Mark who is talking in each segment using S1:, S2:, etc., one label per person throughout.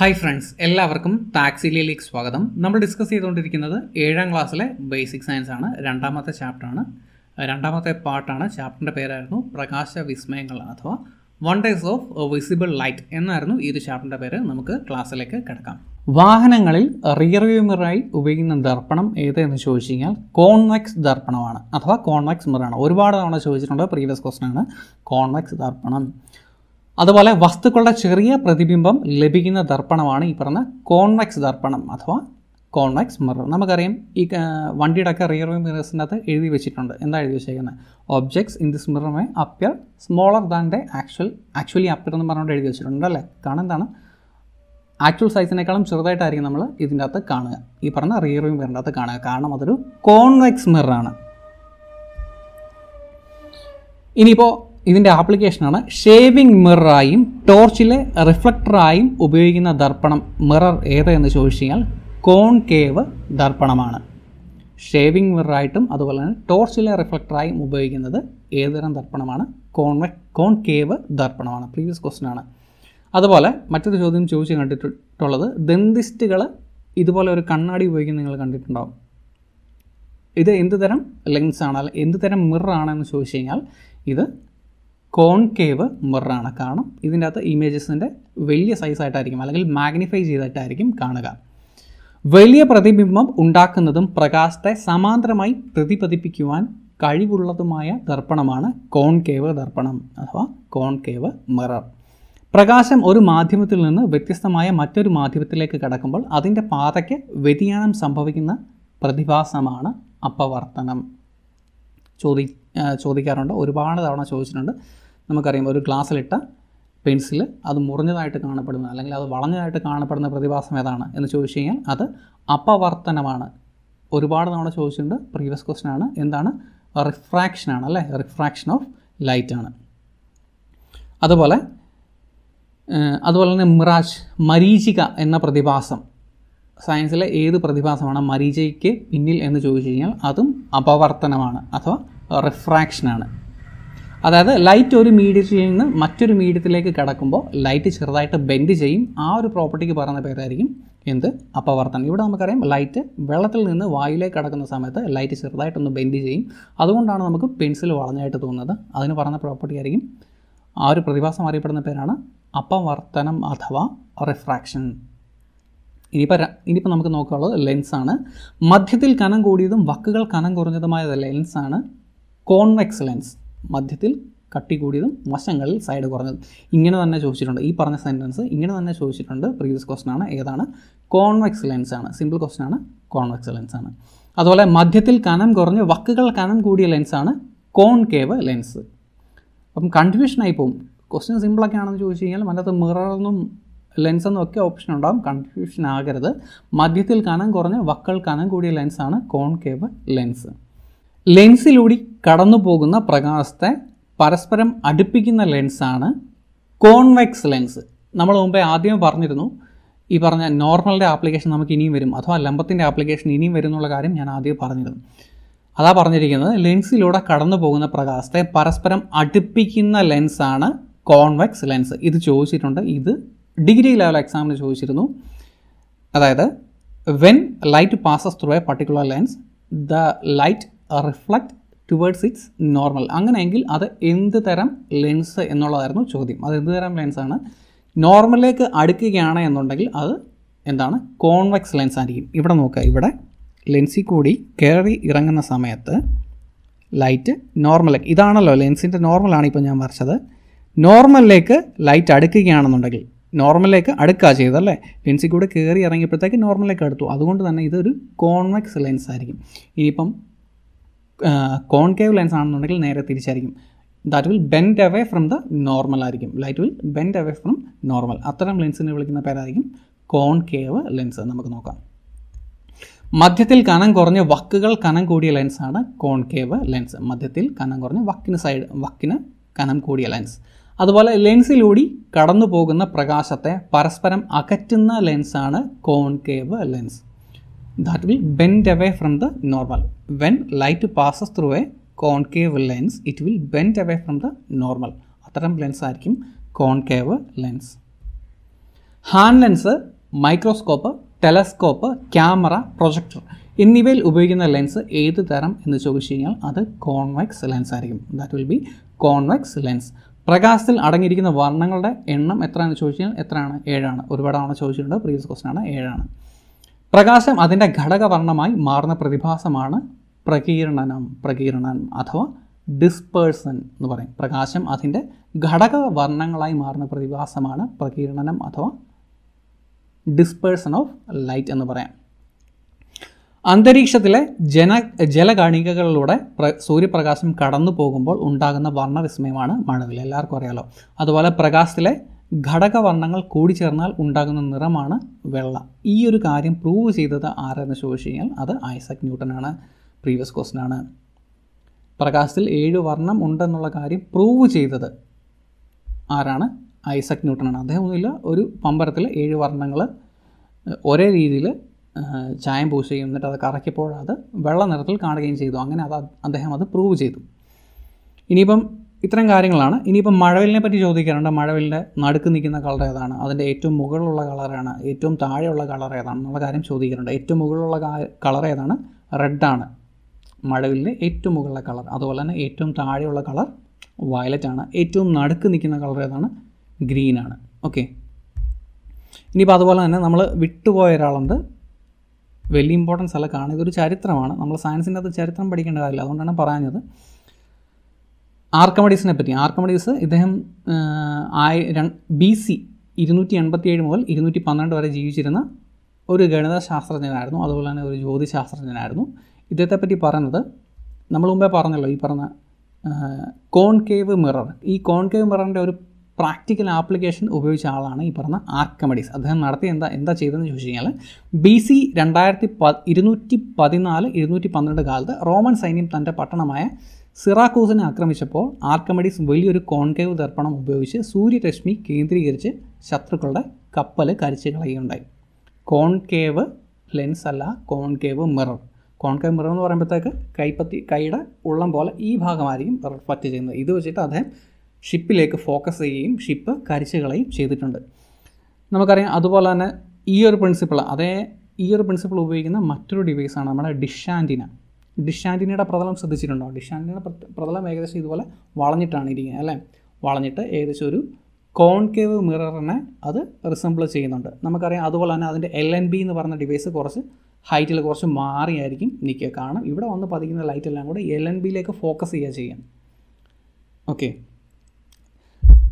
S1: Hi friends എല്ലാവർക്കും താക്സിലിയിലേക്ക് സ്വാഗതം നമ്മൾ ഡിസ്കസ് ചെയ്തുകൊണ്ടിരിക്കുന്നത് ഏഴാം ക്ലാസ്സിലെ ബേസിക് സയൻസ് ആണ് രണ്ടാമത്തെ ചാപ്റ്ററാണ് രണ്ടാമത്തെ പാർട്ടാണ് ചാപ്റ്ററിൻ്റെ പേരായിരുന്നു പ്രകാശ വിസ്മയങ്ങൾ അഥവാ ഡേസ് ഓഫ് വിസിബിൾ ലൈറ്റ് എന്നായിരുന്നു ഈ ഒരു ചാപ്റ്ററിൻ്റെ പേര് നമുക്ക് ക്ലാസ്സിലേക്ക് കിടക്കാം വാഹനങ്ങളിൽ റിയർ വ്യൂ മിറായി ഉപയോഗിക്കുന്ന ദർപ്പണം ഏതെന്ന് ചോദിച്ചു കഴിഞ്ഞാൽ കോൺവെക്സ് ദർപ്പണമാണ് അഥവാ കോൺവെക്സ് മിറാണ് ഒരുപാട് തവണ ചോദിച്ചിട്ടുണ്ട് പ്രീവിയസ് ക്വസ്റ്റൻ ആണ് കോൺവെക്സ് ദർപ്പണം അതുപോലെ വസ്തുക്കളുടെ ചെറിയ പ്രതിബിംബം ലഭിക്കുന്ന ദർപ്പണമാണ് ഈ പറഞ്ഞ കോൺവെക്സ് ദർപ്പണം അഥവാ കോൺവെക്സ് മിറർ നമുക്കറിയാം ഈ വണ്ടിയുടെ ഒക്കെ റിയർ വ്യൂ മിറേഴ്സിൻ്റെ അകത്ത് എഴുതി വെച്ചിട്ടുണ്ട് എന്താ എഴുതി വെച്ചേക്കുന്നത് objects in this mirror may appear smaller than the actual actually appear എന്ന് പറഞ്ഞുകൊണ്ട് എഴുതി വെച്ചിട്ടുണ്ട് അല്ലേ കാരണം എന്താണ് ആക്ച്വൽ സൈസിനേക്കാളും ചെറുതായിട്ടായിരിക്കും നമ്മൾ ഇതിൻ്റെ അകത്ത് കാണുക ഈ പറഞ്ഞ റിയർ വ്യൂ മിറിൻ്റെ അകത്ത് കാണുക കാരണം അതൊരു കോൺവെക്സ് മിററാണ് ഇനിയിപ്പോൾ ഇതിൻ്റെ ആപ്ലിക്കേഷനാണ് ഷേവിംഗ് മിററായും ടോർച്ചിലെ റിഫ്ലക്ടറായും ഉപയോഗിക്കുന്ന ദർപ്പണം മിറർ ഏതെന്ന് ചോദിച്ചു കഴിഞ്ഞാൽ കോൺകേവ് ദർപ്പണമാണ് ഷേവിംഗ് മിററായിട്ടും അതുപോലെ തന്നെ ടോർച്ചിലെ റിഫ്ലക്ടറായും ഉപയോഗിക്കുന്നത് ഏതുതരം ദർപ്പണമാണ് കോൺവെ കോൺകേവ് ദർപ്പണമാണ് പ്രീവിയസ് ക്വസ്റ്റൻ ആണ് അതുപോലെ മറ്റൊരു ചോദ്യം ചോദിച്ച് കണ്ടിട്ടുള്ളത് ദന്തിസ്റ്റുകൾ ഇതുപോലെ ഒരു കണ്ണാടി ഉപയോഗിക്കുന്ന നിങ്ങൾ കണ്ടിട്ടുണ്ടാവും ഇത് എന്ത് തരം അല്ലെങ്കിൽ എന്ത് തരം മിറർ ആണെന്ന് ചോദിച്ചു കഴിഞ്ഞാൽ ഇത് കോൺകേവ് മിററാണ് കാരണം ഇതിൻ്റെ അകത്ത് ഇമേജസിൻ്റെ വലിയ സൈസായിട്ടായിരിക്കും അല്ലെങ്കിൽ മാഗ്നിഫൈ ചെയ്തിട്ടായിരിക്കും കാണുക വലിയ പ്രതിബിംബം ഉണ്ടാക്കുന്നതും പ്രകാശത്തെ സമാന്തരമായി പ്രതിപതിപ്പിക്കുവാൻ കഴിവുള്ളതുമായ ദർപ്പണമാണ് കോൺകേവ് ദർപ്പണം അഥവാ കോൺകേവ് മിറർ പ്രകാശം ഒരു മാധ്യമത്തിൽ നിന്ന് വ്യത്യസ്തമായ മറ്റൊരു മാധ്യമത്തിലേക്ക് കടക്കുമ്പോൾ അതിൻ്റെ പാതയ്ക്ക് വ്യതിയാനം സംഭവിക്കുന്ന പ്രതിഭാസമാണ് അപവർത്തനം ചോദി ചോദിക്കാറുണ്ട് ഒരുപാട് തവണ ചോദിച്ചിട്ടുണ്ട് നമുക്കറിയാം ഒരു ഗ്ലാസ്സിലിട്ട പെൻസിൽ അത് മുറിഞ്ഞതായിട്ട് കാണപ്പെടുന്ന അല്ലെങ്കിൽ അത് വളഞ്ഞതായിട്ട് കാണപ്പെടുന്ന പ്രതിഭാസം ഏതാണ് എന്ന് ചോദിച്ചു കഴിഞ്ഞാൽ അത് അപവർത്തനമാണ് ഒരുപാട് തവണ ചോദിച്ചിട്ടുണ്ട് പ്രീവിയസ് ക്വസ്റ്റൻ ആണ് എന്താണ് ആണ് അല്ലേ റിഫ്രാക്ഷൻ ഓഫ് ലൈറ്റ് ആണ് അതുപോലെ അതുപോലെ തന്നെ മിറാജ് മരീചിക എന്ന പ്രതിഭാസം സയൻസിലെ ഏത് പ്രതിഭാസമാണ് മരീചയ്ക്ക് പിന്നിൽ എന്ന് ചോദിച്ചു കഴിഞ്ഞാൽ അതും അപവർത്തനമാണ് അഥവാ റിഫ്രാക്ഷനാണ് അതായത് ലൈറ്റ് ഒരു മീഡിയത്തിൽ നിന്ന് മറ്റൊരു മീഡിയത്തിലേക്ക് കടക്കുമ്പോൾ ലൈറ്റ് ചെറുതായിട്ട് ബെൻഡ് ചെയ്യും ആ ഒരു പ്രോപ്പർട്ടിക്ക് പറയുന്ന പേരായിരിക്കും എന്ത് അപവർത്തനം ഇവിടെ നമുക്കറിയാം ലൈറ്റ് വെള്ളത്തിൽ നിന്ന് വായുലേക്ക് കടക്കുന്ന സമയത്ത് ലൈറ്റ് ചെറുതായിട്ടൊന്ന് ബെൻഡ് ചെയ്യും അതുകൊണ്ടാണ് നമുക്ക് പെൻസിൽ വളഞ്ഞായിട്ട് തോന്നുന്നത് അതിന് പറയുന്ന പ്രോപ്പർട്ടി ആയിരിക്കും ആ ഒരു പ്രതിഭാസം അറിയപ്പെടുന്ന പേരാണ് അപവർത്തനം അഥവാ റിഫ്രാക്ഷൻ ഇനിയിപ്പോൾ ഇനിയിപ്പോൾ നമുക്ക് നോക്കാനുള്ളത് ലെൻസാണ് മധ്യത്തിൽ കനം കൂടിയതും വക്കുകൾ കനം കുറഞ്ഞതുമായ ലെൻസാണ് കോൺവെക്സ് ലെൻസ് മധ്യത്തിൽ കട്ടി കൂടിയതും വശങ്ങളിൽ സൈഡ് കുറഞ്ഞതും ഇങ്ങനെ തന്നെ ചോദിച്ചിട്ടുണ്ട് ഈ പറഞ്ഞ സെൻറ്റൻസ് ഇങ്ങനെ തന്നെ ചോദിച്ചിട്ടുണ്ട് പ്രീവിയസ് ക്വസ്റ്റൻ ആണ് ഏതാണ് കോൺവെക്സ് ലെൻസ് ആണ് സിമ്പിൾ ക്വസ്റ്റൻ ആണ് കോൺവെക്സ് ലെൻസ് ആണ് അതുപോലെ മധ്യത്തിൽ കനം കുറഞ്ഞ് വക്കുകൾ കനം കൂടിയ ലെൻസാണ് കോൺകേവ് ലെൻസ് അപ്പം കൺഫ്യൂഷൻ ആയി പോകും ക്വസ്റ്റ്യൻ സിമ്പിളൊക്കെ ആണെന്ന് ചോദിച്ചു കഴിഞ്ഞാൽ അതിനകത്ത് മിററെന്നും ലെൻസെന്നും ഒക്കെ ഓപ്ഷൻ ഉണ്ടാകും കൺഫ്യൂഷൻ ആകരുത് മധ്യത്തിൽ കനം കുറഞ്ഞ് വക്കൾ കനം കൂടിയ ലെൻസാണ് കോൺകേവ് ലെൻസ് ലെൻസിലൂടെ കടന്നു പോകുന്ന പ്രകാശത്തെ പരസ്പരം അടുപ്പിക്കുന്ന ലെൻസാണ് കോൺവെക്സ് ലെൻസ് നമ്മൾ മുമ്പേ ആദ്യം പറഞ്ഞിരുന്നു ഈ പറഞ്ഞ നോർമലിൻ്റെ ആപ്ലിക്കേഷൻ നമുക്ക് ഇനിയും വരും അഥവാ ലംബത്തിൻ്റെ ആപ്ലിക്കേഷൻ ഇനിയും വരും എന്നുള്ള കാര്യം ഞാൻ ആദ്യം പറഞ്ഞിരുന്നു അതാ പറഞ്ഞിരിക്കുന്നത് ലെൻസിലൂടെ കടന്നു പോകുന്ന പ്രകാശത്തെ പരസ്പരം അടുപ്പിക്കുന്ന ലെൻസാണ് കോൺവെക്സ് ലെൻസ് ഇത് ചോദിച്ചിട്ടുണ്ട് ഇത് ഡിഗ്രി ലെവൽ എക്സാമിന് ചോദിച്ചിരുന്നു അതായത് when light passes through a particular lens the light reflect towards its normal അങ്ങനെയെങ്കിൽ അത് എന്ത് തരം ലെൻസ് എന്നുള്ളതായിരുന്നു ചോദ്യം അത് എന്ത് തരം ലെൻസാണ് നോർമലിലേക്ക് അടുക്കുകയാണ് എന്നുണ്ടെങ്കിൽ അത് എന്താണ് കോൺവെക്സ് ലെൻസ് ആയിരിക്കും ഇവിടെ നോക്കുക ഇവിടെ ലെൻസിൽ കൂടി കയറി ഇറങ്ങുന്ന സമയത്ത് ലൈറ്റ് നോർമലേക്ക് ഇതാണല്ലോ ലെൻസിൻ്റെ നോർമലാണ് ഇപ്പോൾ ഞാൻ വരച്ചത് നോർമലിലേക്ക് ലൈറ്റ് അടുക്കുകയാണെന്നുണ്ടെങ്കിൽ നോർമലിലേക്ക് അടുക്കുക ചെയ്തല്ലേ ലെൻസിൽ കൂടെ കയറി ഇറങ്ങിയപ്പോഴത്തേക്ക് നോർമലിലേക്ക് അടുത്തു അതുകൊണ്ട് തന്നെ ഇതൊരു കോൺവെക്സ് ലെൻസ് ആയിരിക്കും ഇനിയിപ്പം കോൺകേവ് ലെൻസ് ആണെന്നുണ്ടെങ്കിൽ നേരെ തിരിച്ചായിരിക്കും that will bend away from the normal ആയിരിക്കും light will bend away from normal അത്തരം ലെൻസിനെ വിളിക്കുന്ന പേരായിരിക്കും കോൺകേവ് ലെൻസ് നമുക്ക് നോക്കാം മധ്യത്തിൽ കനം കുറഞ്ഞ വക്കുകൾ കനം കൂടിയ ലെൻസാണ് കോൺകേവ് ലെൻസ് മധ്യത്തിൽ കനം കുറഞ്ഞ വക്കിന് സൈഡ് വക്കിന് കനം കൂടിയ ലെൻസ് അതുപോലെ ലെൻസിലൂടി കടന്നു പോകുന്ന പ്രകാശത്തെ പരസ്പരം അകറ്റുന്ന ലെൻസാണ് concave lens that will bend away from the normal. When light passes through a concave lens, it will bend away from the normal. അത്തരം ലെൻസ് ആയിരിക്കും concave lens hand lens microscope telescope camera projector എന്നിവയിൽ ഉപയോഗിക്കുന്ന lens ഏത് തരം എന്ന് ചോദിച്ചു കഴിഞ്ഞാൽ അത് കോൺവെക്സ് ലെൻസ് ആയിരിക്കും that will be convex lens പ്രകാശത്തിൽ അടങ്ങിയിരിക്കുന്ന വർണ്ണങ്ങളുടെ എണ്ണം എത്രയാണെന്ന് ചോദിച്ചു കഴിഞ്ഞാൽ എത്രയാണ് ഏഴാണ് ഒരുപാടാണ് ചോദിച്ചിട്ടുണ്ട് പ്രീവിയസ് ക്വസ്റ്റൻ ആണ് ഏഴാണ് പ്രകാശം അതിൻ്റെ ഘടകവർണ്ണമായി മാറുന്ന പ്രതിഭാസമാണ് പ്രകീർണനം പ്രകീർണനം അഥവാ ഡിസ്പേഴ്സൺ എന്ന് പറയും പ്രകാശം അതിൻ്റെ ഘടകവർണ്ണങ്ങളായി മാറുന്ന പ്രതിഭാസമാണ് പ്രകീർണനം അഥവാ ഡിസ്പേഴ്സൺ ഓഫ് ലൈറ്റ് എന്ന് പറയാം അന്തരീക്ഷത്തിലെ ജന ജലകണികകളിലൂടെ പ്ര സൂര്യപ്രകാശം കടന്നു പോകുമ്പോൾ ഉണ്ടാകുന്ന വർണ്ണവിസ്മയമാണ് മഴവിൽ എല്ലാവർക്കും അറിയാലോ അതുപോലെ പ്രകാശത്തിലെ ഘടകവർണ്ണങ്ങൾ കൂടി ചേർന്നാൽ ഉണ്ടാകുന്ന നിറമാണ് വെള്ള ഈ ഒരു കാര്യം പ്രൂവ് ചെയ്തത് ആരെന്ന് ചോദിച്ചു കഴിഞ്ഞാൽ അത് ഐസക് ന്യൂട്ടനാണ് പ്രീവിയസ് ക്വസ്റ്റൻ ആണ് പ്രകാശത്തിൽ ഏഴ് വർണ്ണം ഉണ്ടെന്നുള്ള കാര്യം പ്രൂവ് ചെയ്തത് ആരാണ് ഐസക് ന്യൂട്ടനാണ് അദ്ദേഹമൊന്നുമില്ല ഒരു പമ്പരത്തിൽ ഏഴ് വർണ്ണങ്ങൾ ഒരേ രീതിയിൽ ചായം പൂശ് ചെയ്യും എന്നിട്ട് അത് കറക്കിയപ്പോഴത് അത് വെള്ള നിറത്തിൽ കാണുകയും ചെയ്തു അങ്ങനെ അത് അദ്ദേഹം അത് പ്രൂവ് ചെയ്തു ഇനിയിപ്പം ഇത്തരം കാര്യങ്ങളാണ് ഇനിയിപ്പോൾ മഴവിലിനെ പറ്റി ചോദിക്കാറുണ്ട് മഴവിലിൻ്റെ നടുക്ക് നിൽക്കുന്ന കളർ ഏതാണ് അതിൻ്റെ ഏറ്റവും മുകളിലുള്ള കളറാണ് ഏറ്റവും താഴെയുള്ള കളർ ഏതാണ് എന്നുള്ള കാര്യം ചോദിക്കാറുണ്ട് ഏറ്റവും മുകളിലുള്ള കളർ ഏതാണ് റെഡാണ് മഴവിലിൻ്റെ ഏറ്റവും മുകളിലെ കളർ അതുപോലെ തന്നെ ഏറ്റവും താഴെയുള്ള കളർ വയലറ്റ് ആണ് ഏറ്റവും നടുക്ക് നിൽക്കുന്ന കളർ ഏതാണ് ഗ്രീനാണ് ഓക്കെ ഇനിയിപ്പോൾ അതുപോലെ തന്നെ നമ്മൾ വിട്ടുപോയ ഒരാളുണ്ട് വലിയ ഇമ്പോർട്ടൻസ് അല്ല കാണുക ഇതൊരു ചരിത്രമാണ് നമ്മൾ സയൻസിൻ്റെ അത് ചരിത്രം പഠിക്കേണ്ട കാര്യമില്ല അതുകൊണ്ടാണ് പറഞ്ഞത് ആർക്കമഡീസിനെ പറ്റി ആർക്കമഡീസ് ഇദ്ദേഹം ആയ ബി സി ഇരുന്നൂറ്റി ഏഴ് മുതൽ ഇരുന്നൂറ്റി പന്ത്രണ്ട് വരെ ജീവിച്ചിരുന്ന ഒരു ഗണിത ശാസ്ത്രജ്ഞനായിരുന്നു അതുപോലെ തന്നെ ഒരു ജ്യോതിശാസ്ത്രജ്ഞനായിരുന്നു പറ്റി പറയുന്നത് നമ്മൾ മുമ്പേ പറഞ്ഞല്ലോ ഈ പറഞ്ഞ കോൺകേവ് മിറർ ഈ കോൺകേവ് മിററിൻ്റെ ഒരു പ്രാക്ടിക്കൽ ആപ്ലിക്കേഷൻ ഉപയോഗിച്ച ആളാണ് ഈ പറഞ്ഞ ആർക്കമഡീസ് അദ്ദേഹം നടത്തി എന്താ എന്താ ചെയ്തതെന്ന് ചോദിച്ചു കഴിഞ്ഞാൽ ബി സി രണ്ടായിരത്തി പ ഇരുന്നൂറ്റി പതിനാല് ഇരുന്നൂറ്റി പന്ത്രണ്ട് കാലത്ത് റോമൻ സൈന്യം തൻ്റെ പട്ടണമായ സിറാക്കൂസിനെ ആക്രമിച്ചപ്പോൾ ആർക്കമഡീസ് വലിയൊരു കോൺകേവ് ദർപ്പണം ഉപയോഗിച്ച് സൂര്യരശ്മി കേന്ദ്രീകരിച്ച് ശത്രുക്കളുടെ കപ്പൽ കരിച്ചു കളയുകയുണ്ടായി കോൺകേവ് ലെൻസ് അല്ല കോൺകേവ് മിറർ കോൺകേവ് മിറർ എന്ന് പറയുമ്പോഴത്തേക്ക് കൈപ്പത്തി കൈയുടെ ഉള്ളം പോലെ ഈ ഭാഗമായിരിക്കും റിഫ്ലക്റ്റ് ചെയ്യുന്നത് ഇത് വെച്ചിട്ട് അദ്ദേഹം ഷിപ്പിലേക്ക് ഫോക്കസ് ചെയ്യുകയും ഷിപ്പ് കരിച്ചു കളയും ചെയ്തിട്ടുണ്ട് നമുക്കറിയാം അതുപോലെ തന്നെ ഈ ഒരു പ്രിൻസിപ്പിൾ അതേ ഈ ഒരു പ്രിൻസിപ്പിൾ ഉപയോഗിക്കുന്ന മറ്റൊരു ഡിവൈസാണ് നമ്മുടെ ഡിഷ് ഡിഷാൻറ്റിനയുടെ പ്രതലം ശ്രദ്ധിച്ചിട്ടുണ്ടോ ഡിഷാൻറ്റിനയുടെ പ്രതലം ഏകദേശം ഇതുപോലെ വളഞ്ഞിട്ടാണ് ഇരിക്കുന്നത് അല്ലേ വളഞ്ഞിട്ട് ഏകദേശം ഒരു കോൺകേവ് മിററിനെ അത് റിസംബിൾ ചെയ്യുന്നുണ്ട് നമുക്കറിയാം അതുപോലെ തന്നെ അതിൻ്റെ എൽ എൻ ബി എന്ന് പറഞ്ഞ ഡിവൈസ് കുറച്ച് ഹൈറ്റിൽ കുറച്ച് മാറിയായിരിക്കും നിൽക്കുക കാരണം ഇവിടെ വന്ന് പതിക്കുന്ന ലൈറ്റ് എല്ലാം കൂടെ എൽ എൻ ബിയിലേക്ക് ഫോക്കസ് ചെയ്യുക ചെയ്യാം ഓക്കെ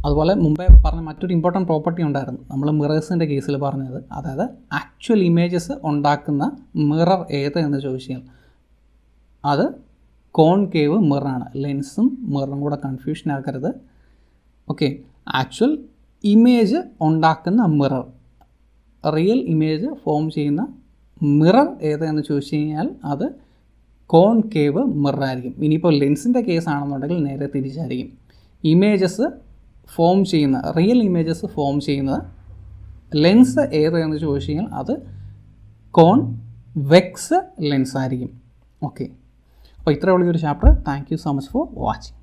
S1: അതുപോലെ മുമ്പേ പറഞ്ഞ മറ്റൊരു ഇമ്പോർട്ടൻറ്റ് പ്രോപ്പർട്ടി ഉണ്ടായിരുന്നു നമ്മൾ മിറേഴ്സിൻ്റെ കേസിൽ പറഞ്ഞത് അതായത് ആക്ച്വൽ ഇമേജസ് ഉണ്ടാക്കുന്ന മിറർ ഏത് എന്ന് ചോദിച്ചാൽ അത് കോൺകേവ് മിറാണ് ലെൻസും മിറും കൂടെ കൺഫ്യൂഷൻ ആക്കരുത് ഓക്കെ ആക്ച്വൽ ഇമേജ് ഉണ്ടാക്കുന്ന മിറർ റിയൽ ഇമേജ് ഫോം ചെയ്യുന്ന മിറർ ഏതെന്ന് ചോദിച്ചു കഴിഞ്ഞാൽ അത് കോൺകേവ് മിററായിരിക്കും ഇനിയിപ്പോൾ ലെൻസിൻ്റെ കേസ് ആണെന്നുണ്ടെങ്കിൽ നേരെ തിരിച്ചായിരിക്കും ഇമേജസ് ഫോം ചെയ്യുന്ന റിയൽ ഇമേജസ് ഫോം ചെയ്യുന്നത് ലെൻസ് ഏതെന്ന് ചോദിച്ചു കഴിഞ്ഞാൽ അത് കോൺ വെക്സ് ലെൻസ് ആയിരിക്കും ഓക്കെ അപ്പോൾ ഇത്രയുള്ള ഈ ഒരു chapter thank you so much for watching